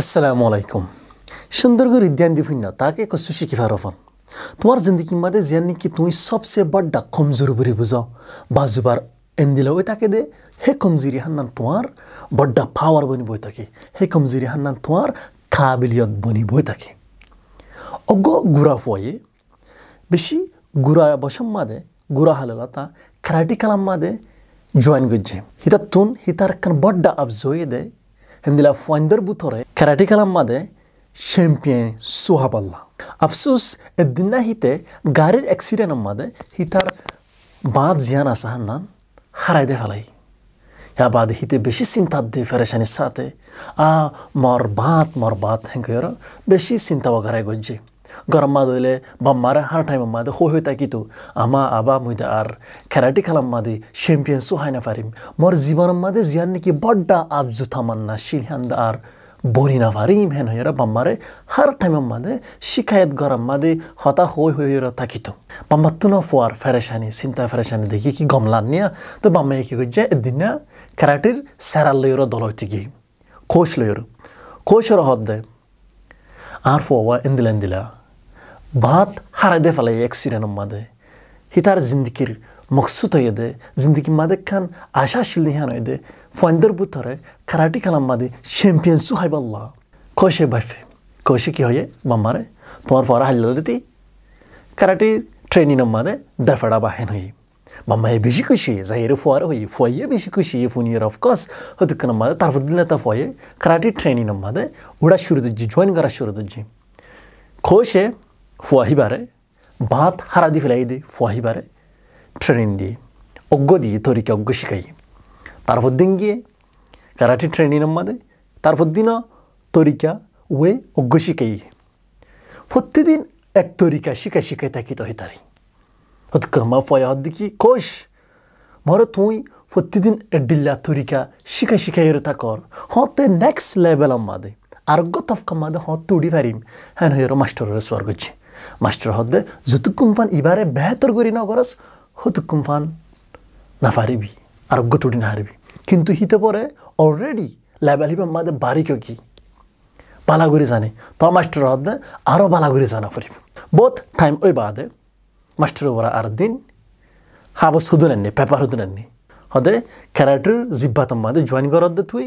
আসসালামু আলাইকুম सुंदर को रिद्यान दिफिन তাকে एक सुशी की फारोफन तुम्हार जिंदगी में তুমি कि বড্ডা सबसे बड़ा कमजोर बुरी बुझाओ এন দিলে ওই তাকে দে হে কমজিরি হান্নান তোমার বড্ডা পাওয়ার বনি বই থাকে হে কমজিরি হান্নান তোমার কাবিলিয়ত বনি বই থাকে অজ্ঞ গুড়া ফয়ে বেশি গুড়া বসম মাদে গুড়া হালালা তা খেরাটি কালাম মাদে জয়েন গজ্জে হিতা তুন হিতার কান বড্ডা আফজয়ে দে হেন্দিলা ফুয়াইন্দর বুথরে Karatikalamba'da şampiyon Suhaballah. Afsus eddinna hite garir eksiren ammade hitar bad ziyan asahandan harayde falay. Ya bad hite beşi sintaddi fereşani sate a marbat marbat henkayora beşi sintava garay gojji. গরম্মা দিলে বাম্মারা হার time মাদে হো হয়ে থাকিত আমা আবা মুইদা আর খেলাটি খেলাম মাদে champion সুহাইনা ফারিম মোর জীবন মাদে জিয়ান নাকি বড্ডা আবজু থামান্না শিলহান আর μπορεί να βαρύμ ένα γερά παμάρε, χάρτα με μάδε, σικαέτ γαρά μάδε, χατά χόι χόι γερά τακίτο. Παματούνα φουάρ φερεσάνι, σύντα φερεσάνι δεγή και γομλάνια, το πάμε εκεί γουτζέ, εντινά, κρατήρ σαραλέρο δολοϊτική. Κόσλέρο. Κόσλέρο χόντε. Αρφόβα εντιλέντιλα. Bat harade falay eksiren olmadı. Hitar zindikir, maksut ayıdı, zindikimadekkan aşağı şildihan ayıdı. Fuandır bu tare karate kalanmadı şempiyon suhayballah. Koşe bayfe. Koşe ki hoye mamare. Tomar fara hallalati. Karate training আমাদের দাফাড়া বাহেন হই মামায় বেশি খুশি জাহিরে ফুয়ারে হই ফুয়াইয়ে বেশি খুশি ফুনিয়ার of course হতুক আমাদের তারপর দিলে তা ফুয়ে কারাটি ট্রেনিং আমাদের উড়া শুরু দিচ্ছি জয়েন করা শুরু দিচ্ছি খোসে ফুয়াহিবারে ভাত হারা দি ফেলাই দি ফুয়াহিবারে ট্রেনিং দিয়ে অজ্ঞ দিয়ে তরিকে অজ্ঞ শিখাই গিয়ে কারাটি ট্রেনিং তারপর তারপরদিন তরিকা ওয়ে অজ্ঞ শিখাই প্রতিদিন এক তরিকা শিখাই শিখাই থাকি তো হইতারি হতকর্মা ফয়া দেখি কোষ মরে তুই প্রতিদিন এডিল্লা তরিকা শিখাই শিখাই তা কর হতে নেক্সট লেভেল মাদে আরোগ্য দে মাদে হতে উড়ি পারিম হ্যাঁ হইর মাস্টরের সোয়ার করছি মাস্টার হদ্দে যতক্ষণ ফান ইবারে বেহতর করি নগরস হতক্ষণ ফান না পারিবি আর তুড়ি না হারবি কিন্তু হিতে ऑलरेडी লাইবালিবা মাদে বারিকো কি বালা জানে তো মাস্টার হদ্দে আরও বালা করে জানা ফুরিব বোথ টাইম ওই বাদে মাস্টার ওরা আর দিন হাবস হুদুন আননি পেপার হুদুন আননি হদে ক্যারেক্টার জিব্বাতম মাদে জয়েন করর দে তুই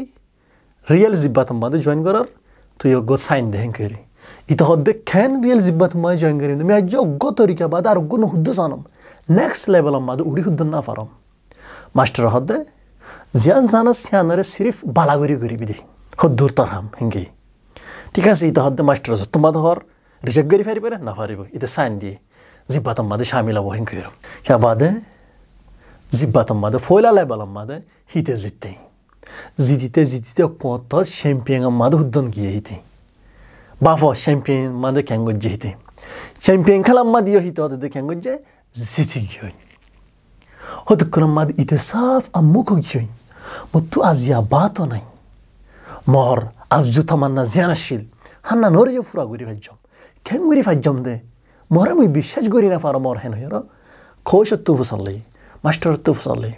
রিয়েল জিব্বাতম মাদে জয়েন করর তুই অজ্ঞ সাইন দেহেন করি ইতা হদ্দে খেন রিয়েল জিব্বাতম মাদে জয়েন করি তুমি আজ অজ্ঞ তরিকা বাদে আর অজ্ঞ হুদ্দ জানম নেক্সট লেভেল মাদে উড়ি হুদ্দন না পারম মাস্টার হদ্দে ziyan zana siyanları sirif balaguri guri bidi. Huddur tarham hengi. ঠিক আছে ইতো হদ্দে মাস্টার আছে তোমা ধর রিজেক্ট করি ফারিবে না ফারিব ইতে সাইন দিয়ে জিব্বা তম্মাদে শামিল হবো হেঙ্কি রব হ্যাঁ বাদে জিব্বা তম্মাদে ফয়লা লেবালাম মাদে হিতে জিততে জিতিতে জিতিতে কত চ্যাম্পিয়ন মাদে হুদ্দন গিয়ে হিতে বাফ চ্যাম্পিয়ন মাদে ক্যাঙ্গজ্জে হিতে চ্যাম্পিয়ন খেলাম মা দিয়ে হিতে হতে ক্যাঙ্গজ্জে জিতি গিয়ে হতক্ষণ মাদে ইতে সাফ আম্মুখ গিয়ে ಮತ್ತು ಅಜ್ಯ ಬಾತೋನೈ ಮೊಹರ್ ಅಫ್ಜು ತಮನ್ನ ಜ್ಞಾನಶೀಲ್ ಹನ್ನ ನೋರಿಯ ಫುರ ಗುರಿ ಫಜ್ಜಮ್ ಕೆಂಗ್ ಗುರಿ ಫಜ್ಜಮ್ ದೆ ಮೊಹರ ಮುಯ್ ವಿಶ್ವಾಸ ಗುರಿ ನಫಾರ ಮೊಹರ್ ಹೆನು ಹೇರೋ ಕೋಶ ತುಫು ಸಲ್ಲಿ ಮಾಸ್ಟರ್ ತುಫು ಸಲ್ಲಿ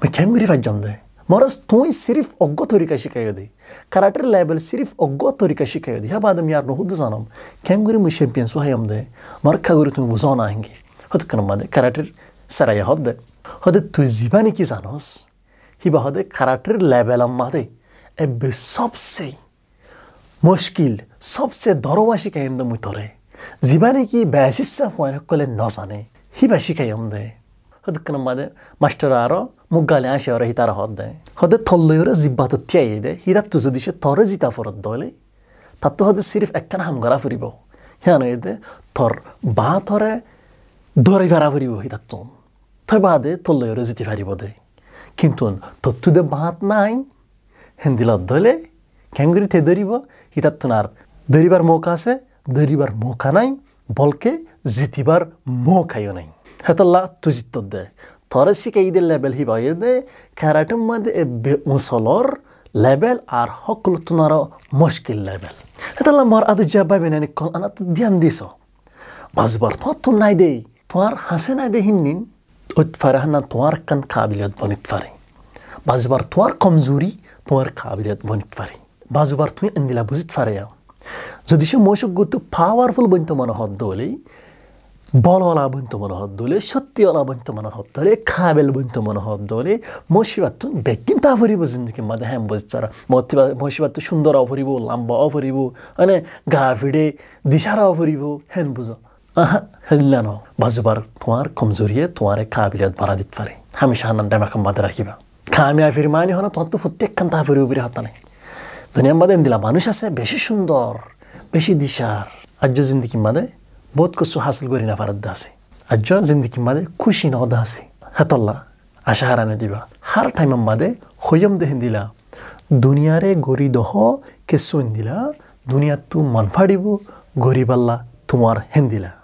ಮುಯ್ ಕೆಂಗ್ ಗುರಿ ಫಜ್ಜಮ್ ದೆ ಮೊರಸ್ ತೂಯ್ ಸಿರಿಫ್ ಒಗ್ಗೋ ತೋರಿಕಾ ಶಿಕಾಯೋದಿ ಕರಾಟರ್ ಲೇಬಲ್ ಸಿರಿಫ್ ಒಗ್ಗೋ ತೋರಿಕಾ ಶಿಕಾಯೋದಿ ಹಾ ಬಾದಮ್ ಯಾರ್ ನುಹುದ್ದು ಸಾನಮ್ ಕೆಂಗ್ ಗುರಿ ಮುಯ್ ಶೆಂಪಿಯನ್ಸ್ ವಹಯಮ್ ದೆ ಮರ್ಕ ಗುರಿ ತುಂಬ ಬುಸೋನ ಹಂಗಿ ಹೊತ್ಕನಮ್ಮ ದೆ ಕರಾಟರ್ ಸರಯ ಹೊದ್ದೆ ಹೊದ ತುಯ್ ಜಿಬಾನಿ ಕಿ ಸಾನೋಸ್ hibahada karakter lebelenmada. Ebbe sabse mushkil sabse darova şikayemde mutore. Zibane ki beşisse fuanak kole nazane. Hiba şikayemde. Hadi kınamada master ara muggale aşe ara hitar hadde. Hadi tallıyora zibbatı tiyayede. Hidat tuzu dişe tarı zita forad dole. Tatlı hadi sirif ekkan hamgara furibo. Yani ede tor ba tore দৌড়াই ফারা ফুরিব C তাত তই বাদে তললৈ জিতি ফাৰিব দে কিন্তু তত্তুদে বাঁত নাই হেন্দিলত ধলে খ্যাঙ্গুরি থে ধরিব হিতার তোনার ধরিবার মৌকা আছে ধরিবার মৌকা নাই বলকে জিতিবার মৌকাইও নাই হেতাল্লা তুজিত দে তরে শিকাইদের লেবেল হি বাই দে খেরাটুম মাদে মুসলর লেবেল আর হকল তোনার মুশকিল লেবেল হেতাল্লা মর আদে যা বাইবে না আনা তো ধ্যান দিছ বাজবার তোমার তো নাই দেই তোমার হাসে নাই দে হিন্নিন utfarahna twarkan kabiliyat bonitfari. Bazı bar twar komzuri twar kabiliyat bonitfari. Bazı bar tuye endila buzit faraya. যদিশে মশক গত পাওয়ারফুল বন্ত মনে হত দলে বলওয়ালা বন্ত মনে হত দলে সত্যিওয়ালা বন্ত মনে হত দলে খাবেল বন্ত মনে হত দলে মশিবাত বেগিন তা ফুরিব জিন্দগি মাদে হ্যাম বুঝতারা মতিবা মশিবাত সুন্দর অফরিব লম্বা অফরিব মানে গা ফিড়ে দিশারা অফরিব হ্যান বুঝো हिल्लानो बार तुम्हार कमजोरी तुम्हारे काबिलियत बढ़ा दी फारे हमेशा हन डेमा कम बादे रखिबा খামিয়া ফিরমানি হলো তোমার তো প্রত্যেকখান তাহাফের উপরে হাত নাই দুনিয়া বাদে দিলা মানুষ আছে বেশি সুন্দর বেশি দিশার আজ জিন্দিগি মাদে বহুত কিছু হাসিল করি না পারার দাসি আজ জিন্দিগি মাদে খুশি ন দাসি হাতল্লা আশা হারানে দিবা হার টাইম মাদে হইম দেহিন দিলা দুনিয়ারে গরি দহ কিছু দিলা দুনিয়া তু মন ফাড়িব গরিবাল্লা তোমার হেন